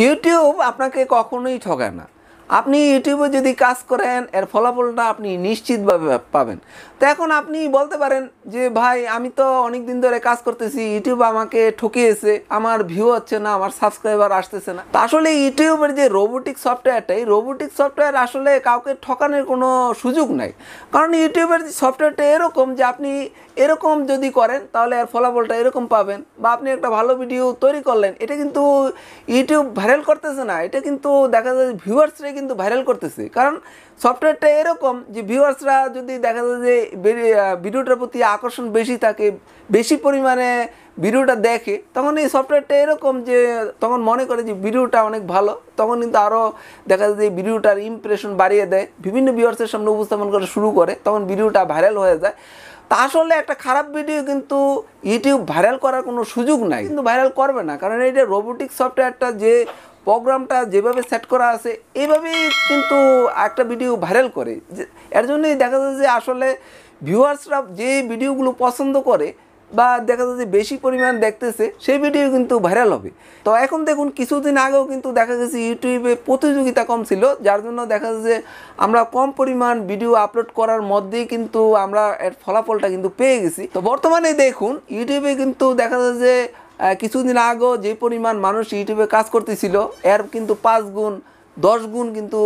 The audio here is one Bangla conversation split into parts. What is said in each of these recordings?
ইউটিউব আপনাকে কখনোই ঠকায় না আপনি ইউটিউবে যদি কাজ করেন এর ফলাফলটা আপনি নিশ্চিতভাবে পাবেন তো এখন আপনি বলতে পারেন যে ভাই আমি তো অনেক দিন ধরে কাজ করতেছি ইউটিউব আমাকে ঠকিয়েছে আমার ভিউ হচ্ছে না আমার সাবস্ক্রাইবার আসতেছে না আসলে ইউটিউবের যে রোবোটিক সফটওয়্যারটা এই রোবোটিক সফটওয়্যার আসলে কাউকে ঠকানোর কোনো সুযোগ নাই কারণ ইউটিউবের সফটওয়্যারটা এরকম যে আপনি এরকম যদি করেন তাহলে আর ফলাফলটা এরকম পাবেন বা আপনি একটা ভালো ভিডিও তৈরি করলেন এটা কিন্তু ইউটিউব ভাইরাল করতেছে না এটা কিন্তু দেখা যায় ভিউয়ার্সরাই কিন্তু ভাইরাল করতেছে কারণ সফটওয়্যারটা এরকম যে ভিউয়ার্সরা যদি দেখা যায় যে ভিডিওটার প্রতি আকর্ষণ বেশি থাকে বেশি পরিমাণে ভিডিওটা দেখে তখন এই সফটওয়্যারটা এরকম যে তখন মনে করে যে ভিডিওটা অনেক ভালো তখন কিন্তু আরও দেখা যায় যে ভিডিওটার ইমপ্রেশন বাড়িয়ে দেয় বিভিন্ন ভিউয়ার্সের সামনে উপস্থাপন করা শুরু করে তখন ভিডিওটা ভাইরাল হয়ে যায় তা আসলে একটা খারাপ ভিডিও কিন্তু ইউটিউব ভাইরাল করার কোনো সুযোগ নাই কিন্তু ভাইরাল করবে না কারণ এইটা রোবোটিক সফটওয়্যারটা যে প্রোগ্রামটা যেভাবে সেট করা আছে এইভাবেই কিন্তু একটা ভিডিও ভাইরাল করে এর জন্যই দেখা যায় যে আসলে ভিউয়ার্সরা যে ভিডিওগুলো পছন্দ করে বা দেখা যাচ্ছে বেশি পরিমাণ দেখতেছে সেই ভিডিও কিন্তু ভাইরাল হবে তো এখন দেখুন কিছুদিন আগেও কিন্তু দেখা গেছে ইউটিউবে প্রতিযোগিতা কম ছিল যার জন্য দেখা যাচ্ছে যে আমরা কম পরিমাণ ভিডিও আপলোড করার মধ্যেই কিন্তু আমরা এর ফলাফলটা কিন্তু পেয়ে গেছি তো বর্তমানে দেখুন ইউটিউবে কিন্তু দেখা যাচ্ছে যে কিছুদিন আগেও যে পরিমাণ মানুষ ইউটিউবে কাজ করতেছিল এর কিন্তু পাঁচ গুণ দশ গুণ কিন্তু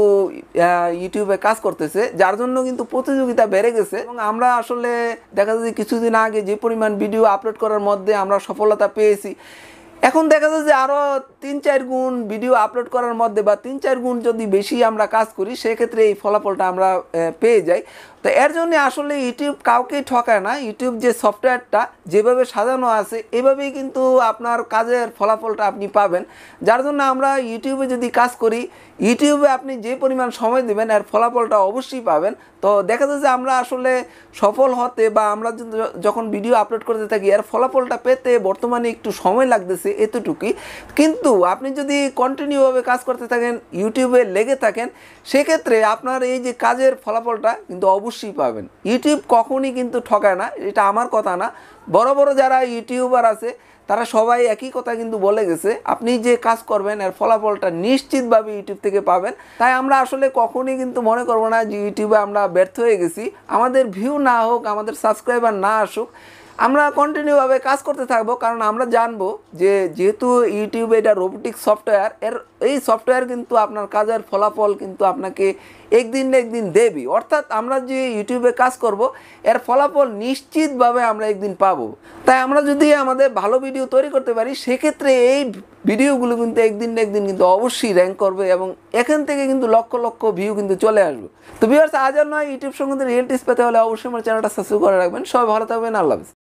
ইউটিউবে কাজ করতেছে যার জন্য কিন্তু প্রতিযোগিতা বেড়ে গেছে এবং আমরা আসলে দেখা যাচ্ছে কিছুদিন আগে যে পরিমাণ ভিডিও আপলোড করার মধ্যে আমরা সফলতা পেয়েছি এখন দেখা যায় যে আরও তিন চার গুণ ভিডিও আপলোড করার মধ্যে বা তিন চার গুণ যদি বেশি আমরা কাজ করি সেক্ষেত্রে এই ফলাফলটা আমরা পেয়ে যাই তো এর জন্য আসলে ইউটিউব কাউকেই ঠকায় না ইউটিউব যে সফটওয়্যারটা যেভাবে সাজানো আছে এভাবেই কিন্তু আপনার কাজের ফলাফলটা আপনি পাবেন যার জন্য আমরা ইউটিউবে যদি কাজ করি ইউটিউবে আপনি যে পরিমাণ সময় দেবেন এর ফলাফলটা অবশ্যই পাবেন তো দেখা যায় যে আমরা আসলে সফল হতে বা আমরা যখন ভিডিও আপলোড করতে থাকি এর ফলাফলটা পেতে বর্তমানে একটু সময় লাগতেছে এতটুকুই কিন্তু আপনি যদি কন্টিনিউভাবে কাজ করতে থাকেন ইউটিউবে লেগে থাকেন সেক্ষেত্রে আপনার এই যে কাজের ফলাফলটা কিন্তু অবশ্যই অবশ্যই পাবেন ইউটিউব কখনই কিন্তু ঠকায় না এটা আমার কথা না বড় বড় যারা ইউটিউবার আছে তারা সবাই একই কথা কিন্তু বলে গেছে আপনি যে কাজ করবেন এর ফলাফলটা নিশ্চিতভাবে ইউটিউব থেকে পাবেন তাই আমরা আসলে কখনই কিন্তু মনে করবো না যে ইউটিউবে আমরা ব্যর্থ হয়ে গেছি আমাদের ভিউ না হোক আমাদের সাবস্ক্রাইবার না আসুক আমরা কন্টিনিউভাবে কাজ করতে থাকবো কারণ আমরা জানবো যে যেহেতু ইউটিউবে এটা রোবোটিক সফটওয়্যার এর এই সফটওয়্যার কিন্তু আপনার কাজের ফলাফল কিন্তু আপনাকে একদিন না একদিন দেবই অর্থাৎ আমরা যে ইউটিউবে কাজ করব এর ফলাফল নিশ্চিতভাবে আমরা একদিন পাব তাই আমরা যদি আমাদের ভালো ভিডিও তৈরি করতে পারি সেক্ষেত্রে এই ভিডিওগুলো কিন্তু একদিন না একদিন কিন্তু অবশ্যই র্যাঙ্ক করবে এবং এখান থেকে কিন্তু লক্ষ লক্ষ ভিউ কিন্তু চলে আসবে তো ভিউয়ার্স আজ আর নয় ইউটিউব সম্বন্ধে রিয়েল পেতে হলে অবশ্যই আমার চ্যানেলটা সাবস্ক্রাইব করে রাখবেন সবাই ভালো থাকবেন আল্লাহ